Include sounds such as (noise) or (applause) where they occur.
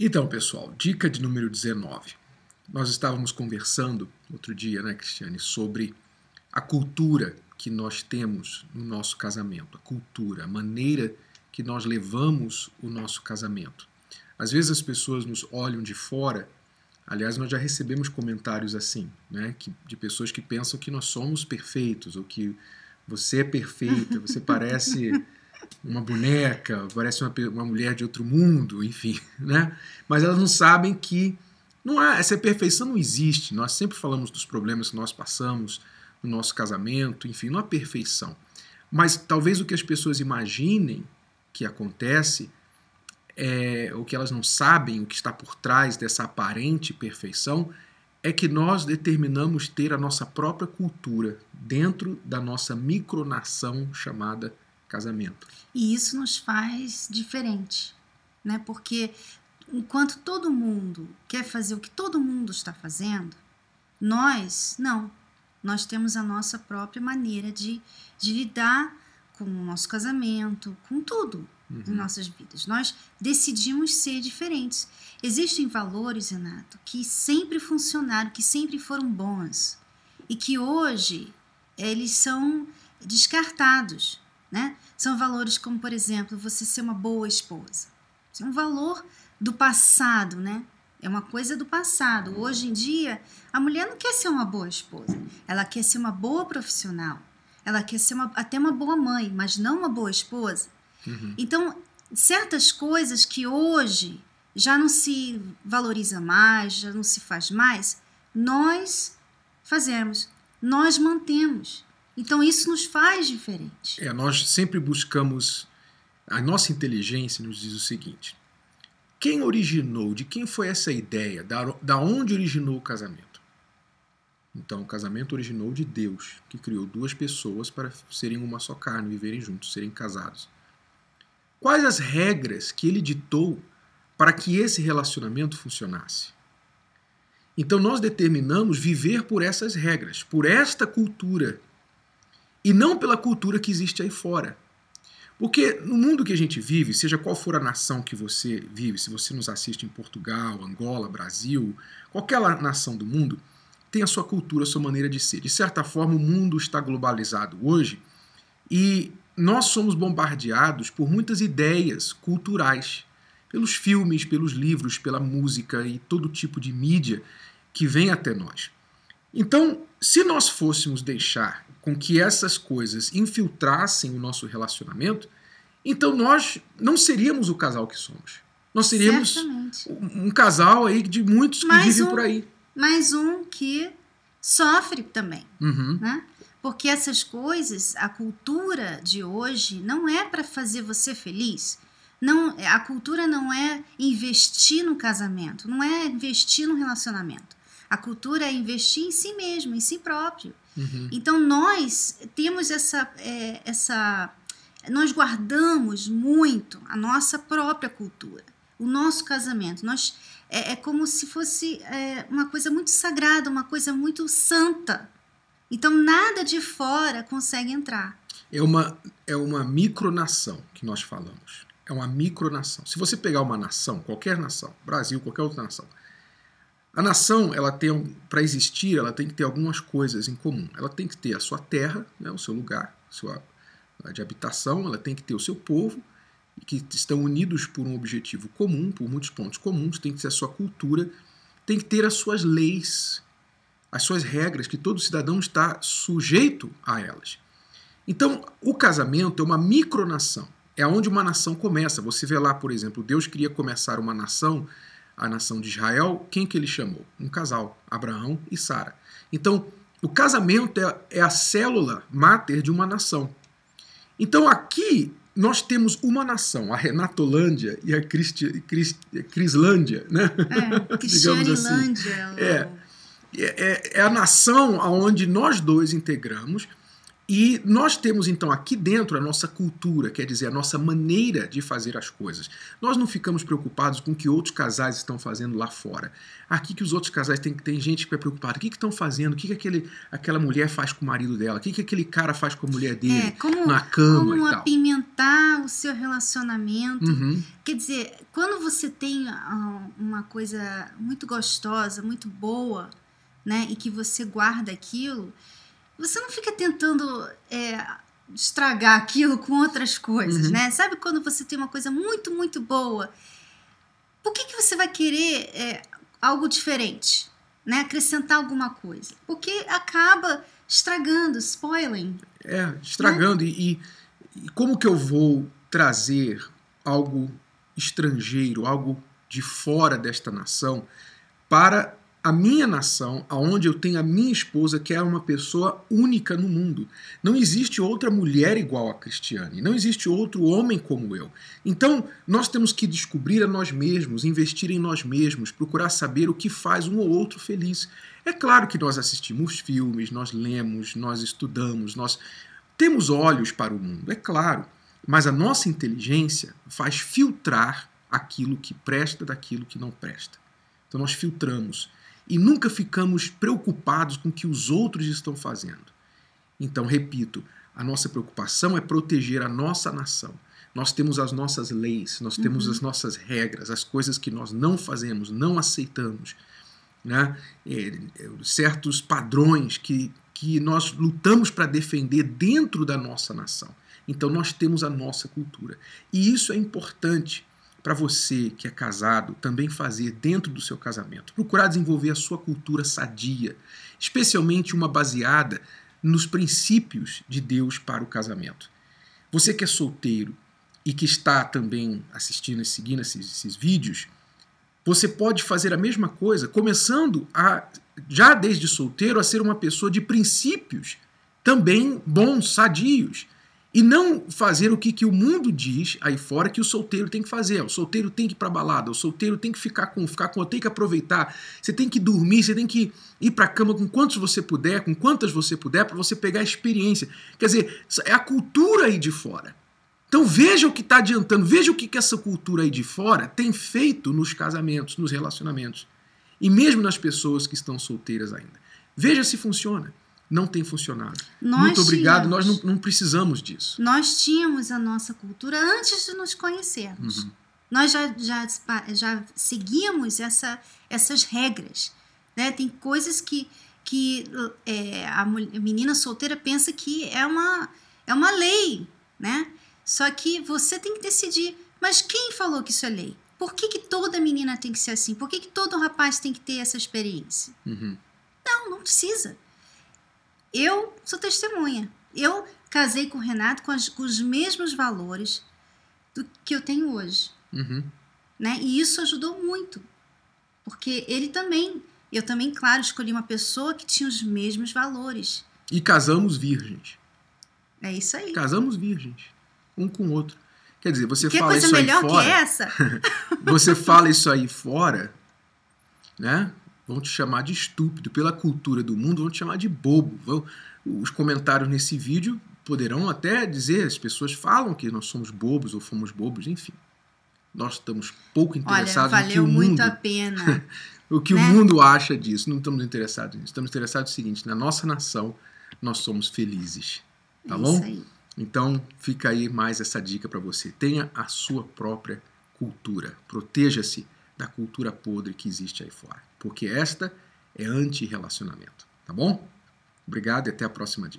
Então, pessoal, dica de número 19. Nós estávamos conversando outro dia, né, Cristiane, sobre a cultura que nós temos no nosso casamento, a cultura, a maneira que nós levamos o nosso casamento. Às vezes as pessoas nos olham de fora, aliás, nós já recebemos comentários assim, né, que, de pessoas que pensam que nós somos perfeitos ou que você é perfeita, você (laughs) parece uma boneca, parece uma, uma mulher de outro mundo, enfim, né? Mas elas não sabem que não há, essa perfeição não existe. Nós sempre falamos dos problemas que nós passamos no nosso casamento, enfim, não há perfeição. Mas talvez o que as pessoas imaginem que acontece é, o que elas não sabem, o que está por trás dessa aparente perfeição, é que nós determinamos ter a nossa própria cultura dentro da nossa micronação chamada casamento. E isso nos faz diferente, né? Porque enquanto todo mundo quer fazer o que todo mundo está fazendo, nós não. Nós temos a nossa própria maneira de, de lidar com o nosso casamento, com tudo uhum. em nossas vidas. Nós decidimos ser diferentes. Existem valores, Renato, que sempre funcionaram, que sempre foram bons e que hoje eles são descartados né? São valores como, por exemplo, você ser uma boa esposa. Isso é um valor do passado, né? É uma coisa do passado. Hoje em dia, a mulher não quer ser uma boa esposa. Ela quer ser uma boa profissional. Ela quer ser uma, até uma boa mãe, mas não uma boa esposa. Uhum. Então, certas coisas que hoje já não se valoriza mais, já não se faz mais, nós fazemos, nós mantemos. Então isso nos faz diferente. É, nós sempre buscamos a nossa inteligência nos diz o seguinte: quem originou, de quem foi essa ideia, da, da onde originou o casamento? Então, o casamento originou de Deus, que criou duas pessoas para serem uma só carne, viverem juntos, serem casados. Quais as regras que ele ditou para que esse relacionamento funcionasse? Então, nós determinamos viver por essas regras, por esta cultura e não pela cultura que existe aí fora. Porque no mundo que a gente vive, seja qual for a nação que você vive, se você nos assiste em Portugal, Angola, Brasil, qualquer nação do mundo, tem a sua cultura, a sua maneira de ser. De certa forma, o mundo está globalizado hoje e nós somos bombardeados por muitas ideias culturais, pelos filmes, pelos livros, pela música e todo tipo de mídia que vem até nós. Então, se nós fôssemos deixar com que essas coisas infiltrassem o nosso relacionamento, então nós não seríamos o casal que somos. Nós seríamos um casal aí de muitos que mais vivem um, por aí. Mais um que sofre também, uhum. né? Porque essas coisas, a cultura de hoje não é para fazer você feliz. Não, a cultura não é investir no casamento, não é investir no relacionamento. A cultura é investir em si mesmo, em si próprio. Uhum. Então nós temos essa, é, essa. Nós guardamos muito a nossa própria cultura, o nosso casamento. Nós, é, é como se fosse é, uma coisa muito sagrada, uma coisa muito santa. Então nada de fora consegue entrar. É uma, é uma micronação que nós falamos. É uma micronação. Se você pegar uma nação, qualquer nação, Brasil, qualquer outra nação, a nação, ela tem para existir, ela tem que ter algumas coisas em comum. Ela tem que ter a sua terra, né, o seu lugar, sua de habitação, ela tem que ter o seu povo, que estão unidos por um objetivo comum, por muitos pontos comuns, tem que ter a sua cultura, tem que ter as suas leis, as suas regras, que todo cidadão está sujeito a elas. Então, o casamento é uma micronação, é onde uma nação começa. Você vê lá, por exemplo, Deus queria começar uma nação a nação de Israel, quem que ele chamou? Um casal, Abraão e Sara. Então, o casamento é, é, a célula máter de uma nação. Então, aqui nós temos uma nação, a Renatolândia e a Cristi, Crislândia, né? É, (laughs) Digamos assim. É, é, é a nação aonde nós dois integramos e nós temos então aqui dentro a nossa cultura, quer dizer, a nossa maneira de fazer as coisas. Nós não ficamos preocupados com o que outros casais estão fazendo lá fora. Aqui que os outros casais têm tem gente que é preocupada. O que estão fazendo? O que, que aquele, aquela mulher faz com o marido dela? O que, que aquele cara faz com a mulher é, dele é, como, na cama como e tal? apimentar o seu relacionamento. Uhum. Quer dizer, quando você tem ah, uma coisa muito gostosa, muito boa, né, e que você guarda aquilo você não fica tentando é, estragar aquilo com outras coisas, uhum. né? Sabe quando você tem uma coisa muito, muito boa? Por que, que você vai querer é, algo diferente? Né? Acrescentar alguma coisa? Porque acaba estragando, spoiling. É, estragando. Né? E, e como que eu vou trazer algo estrangeiro, algo de fora desta nação, para a minha nação, aonde eu tenho a minha esposa, que é uma pessoa única no mundo. Não existe outra mulher igual a Cristiane, não existe outro homem como eu. Então, nós temos que descobrir a nós mesmos, investir em nós mesmos, procurar saber o que faz um ou outro feliz. É claro que nós assistimos filmes, nós lemos, nós estudamos, nós temos olhos para o mundo, é claro, mas a nossa inteligência faz filtrar aquilo que presta daquilo que não presta. Então nós filtramos e nunca ficamos preocupados com o que os outros estão fazendo. Então, repito, a nossa preocupação é proteger a nossa nação. Nós temos as nossas leis, nós temos uhum. as nossas regras, as coisas que nós não fazemos, não aceitamos, né? É, é, certos padrões que, que nós lutamos para defender dentro da nossa nação. Então, nós temos a nossa cultura. E isso é importante para você que é casado também fazer dentro do seu casamento. Procurar desenvolver a sua cultura sadia, especialmente uma baseada nos princípios de Deus para o casamento. Você que é solteiro e que está também assistindo e seguindo esses, esses vídeos, você pode fazer a mesma coisa, começando a, já desde solteiro, a ser uma pessoa de princípios também bons, sadios e não fazer o que, que o mundo diz aí fora que o solteiro tem que fazer. O solteiro tem que ir pra balada, o solteiro tem que ficar com, ficar com, tem que aproveitar. Você tem que dormir, você tem que ir pra cama com quantos você puder, com quantas você puder, para você pegar a experiência. Quer dizer, é a cultura aí de fora. Então veja o que está adiantando, veja o que, que essa cultura aí de fora tem feito nos casamentos, nos relacionamentos. E mesmo nas pessoas que estão solteiras ainda. Veja se funciona não tem funcionado. Nós Muito obrigado, tínhamos, nós não, não, precisamos disso. Nós tínhamos a nossa cultura antes de nos conhecermos. Uhum. Nós já, já, já seguíamos essa, essas regras. Né? Tem coisas que, que é, a, mulher, a menina solteira pensa que é uma, é uma lei. Né? Só que você tem que decidir. Mas quem falou que isso é lei? Por que, que toda menina tem que ser assim? Por que, que todo rapaz tem que ter essa experiência? Uhum. Não, não precisa. Eu sou testemunha. Eu casei com o Renato com, as, com os mesmos valores do que eu tenho hoje. Uhum. Né? E isso ajudou muito. Porque ele também, eu também, claro, escolhi uma pessoa que tinha os mesmos valores. E casamos virgens. É isso aí. Casamos virgens. Um com o outro. Quer dizer, você que fala coisa isso melhor aí fora. Que essa? (laughs) você fala isso aí fora, né? vão te chamar de estúpido, pela cultura do mundo vão te chamar de bobo. Vão, os comentários nesse vídeo poderão até dizer, as pessoas falam que nós somos bobos ou fomos bobos, enfim. Nós estamos pouco interessados Olha, valeu (laughs) que o mundo, muito a pena. o que né? o mundo acha disso, não estamos interessados nisso. Estamos interessados no seguinte, na nossa nação nós somos felizes, tá é bom? Então, fica aí mais essa dica para você. Tenha a sua própria cultura. Proteja-se da cultura podre que existe aí fora. Porque esta é anti-relacionamento. Tá bom? Obrigado e até a próxima dica.